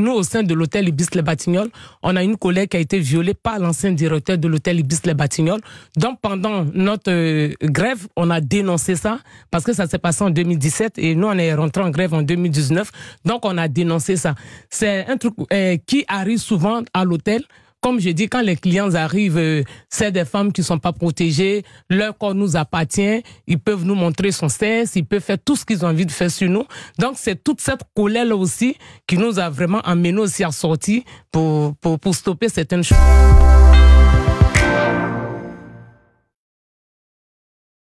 nous, au sein de l'hôtel Ibis Les Batignolles, on a une collègue qui a été violée par l'ancien directeur de l'hôtel Ibis Les Batignolles. Donc, pendant notre euh, grève, on a dénoncé ça parce que ça s'est passé en 2017 et nous, on est rentré en grève en 2019. Donc, on a dénoncé ça. C'est un truc euh, qui arrive souvent à l'hôtel. Comme je dis, quand les clients arrivent, euh, c'est des femmes qui ne sont pas protégées, leur corps nous appartient, ils peuvent nous montrer son sexe, ils peuvent faire tout ce qu'ils ont envie de faire sur nous. Donc c'est toute cette colère-là aussi qui nous a vraiment amenés aussi à sortir pour, pour, pour stopper certaines choses.